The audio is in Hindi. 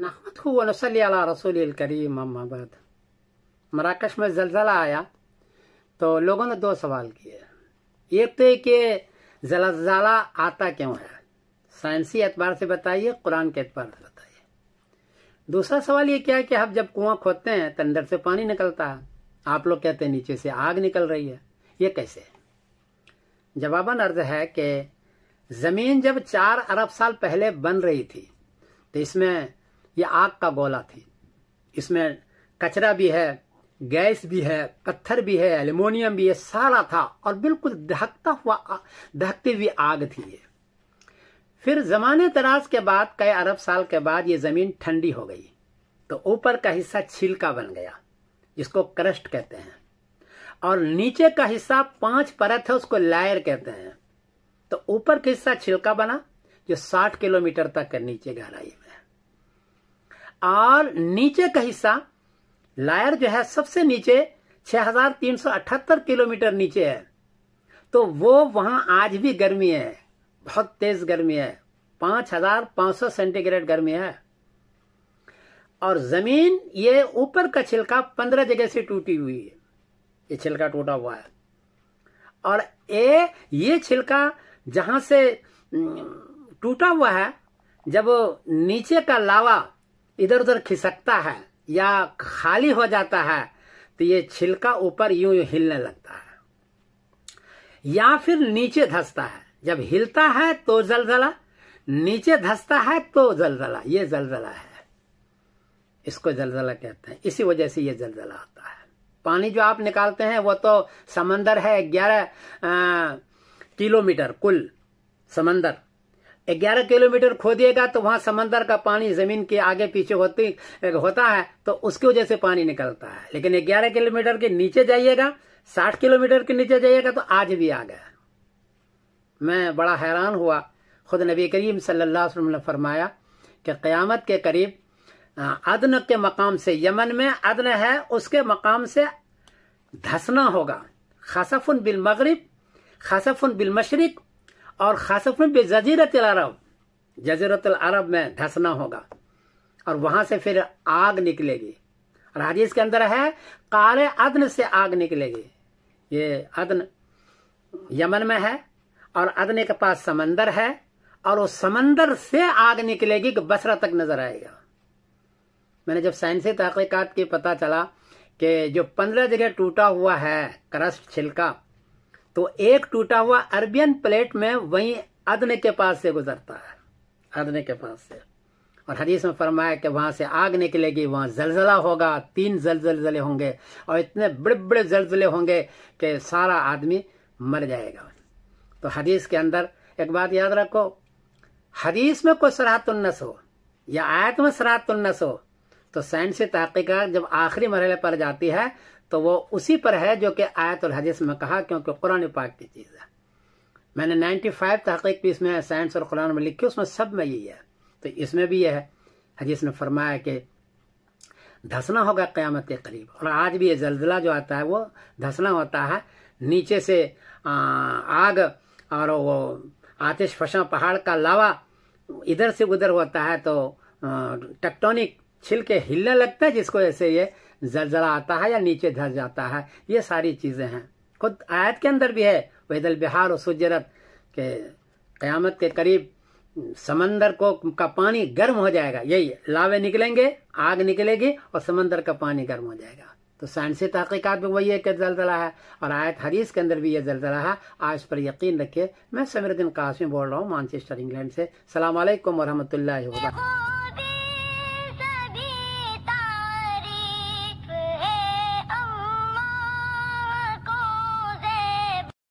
नहमत वनसली रसूल करीम अम्माबाद मराकश में जलजला आया तो लोगों ने दो सवाल किए एक तो कि जलजला आता क्यों है साइंसी एतबार से बताइए कुरान के एतबार से बताइए दूसरा सवाल ये क्या है कि हम जब कुआं खोदते हैं तो अंदर से पानी निकलता है आप लोग कहते हैं नीचे से आग निकल रही है ये कैसे जवाबन अर्ज है कि ज़मीन जब चार अरब साल पहले बन रही थी तो इसमें ये आग का गोला थी इसमें कचरा भी है गैस भी है पत्थर भी है एल्यूमिनियम भी है सारा था और बिल्कुल दहकता हुआ दहकती हुई आग थी ये फिर जमाने तराज के बाद कई अरब साल के बाद ये जमीन ठंडी हो गई तो ऊपर का हिस्सा छिलका बन गया जिसको क्रस्ट कहते हैं और नीचे का हिस्सा पांच परत है उसको लायर कहते हैं तो ऊपर का हिस्सा छिलका बना जो साठ किलोमीटर तक नीचे गहराई में और नीचे का हिस्सा लायर जो है सबसे नीचे 6378 किलोमीटर नीचे है तो वो वहां आज भी गर्मी है बहुत तेज गर्मी है 5500 सेंटीग्रेड गर्मी है और जमीन ये ऊपर का छिलका पंद्रह जगह से टूटी हुई है ये छिलका टूटा हुआ है और ए ये छिलका जहां से टूटा हुआ है जब नीचे का लावा इधर उधर खिसकता है या खाली हो जाता है तो ये छिलका ऊपर यूं यूं हिलने लगता है या फिर नीचे धसता है जब हिलता है तो जलजला नीचे धसता है तो जलजला ये जलजला है इसको जलजला कहते हैं इसी वजह से ये जलजला आता है पानी जो आप निकालते हैं वो तो समंदर है ग्यारह किलोमीटर कुल समंदर ग्यारह किलोमीटर खोदिएगा तो वहां समंदर का पानी जमीन के आगे पीछे होती होता है तो उसकी वजह से पानी निकलता है लेकिन ग्यारह किलोमीटर के नीचे जाइएगा साठ किलोमीटर के नीचे जाइएगा तो आज भी आ गया मैं बड़ा हैरान हुआ खुद नबी करीम सल्लल्लाहु अलैहि वसल्लम ने फरमाया कि क़यामत के करीब अदन के मकाम से यमन में अदन है उसके मकाम से धसना होगा खसफुन बिल मगरब खसफुन बिल मशरक और खास में बेजजीरत अरब जजीरत अरब में धसना होगा और वहां से फिर आग निकलेगी और हदीस के अंदर है कारे अदन से आग निकलेगी ये अदन यमन में है और अदने के पास समंदर है और उस समंदर से आग निकलेगी कि बसरा तक नजर आएगा मैंने जब साइंसी तहकीकत की पता चला कि जो पंद्रह जगह टूटा हुआ है क्रस्ट छिलका तो एक टूटा हुआ अरबियन प्लेट में वहीं अदन के पास से गुजरता है अदन के पास से और हदीस में फरमाया कि वहां से आग निकलेगी वहां जलजला होगा तीन जलजलजले होंगे और इतने बड़े बड़े जलजले होंगे कि सारा आदमी मर जाएगा तो हदीस के अंदर एक बात याद रखो हदीस में कोई सराहतुलनस हो या आयत में सराहतुलनस हो तो साइंस तहकीकत जब आखिरी मरहले पर जाती है तो वो उसी पर है जो कि आयत और हदीस में कहा क्योंकि कुरान पाक की चीज़ है मैंने 95 तहकीक भी इसमें साइंस और कुरान में लिखी उसमें सब में यही है तो इसमें भी यह है हदीस ने फरमाया कि धसना होगा क़्यामत के करीब और आज भी ये जलजिला जो आता है वो धसना होता है नीचे से आग और वो आतिश फशा पहाड़ का लावा इधर से उधर होता है तो टेक्टोनिक छिलके हिलने लगते हैं जिसको ऐसे ये जलजला आता है या नीचे धर जाता है ये सारी चीजें हैं खुद आयत के अंदर भी है वैदल बिहार और सुजरत के क़यामत के करीब समंदर को का पानी गर्म हो जाएगा यही लावे निकलेंगे आग निकलेगी और समंदर का पानी गर्म हो जाएगा तो साइंसी तहकीकत में वही है कि जलजला है और आयत हरीस के अंदर भी ये जलजला है आज पर यकीन रखिए मैं समीरुद्दीन कासमी बोल रहा हूँ मानचेस्टर इंग्लैंड से सलामकुम वरहमत ला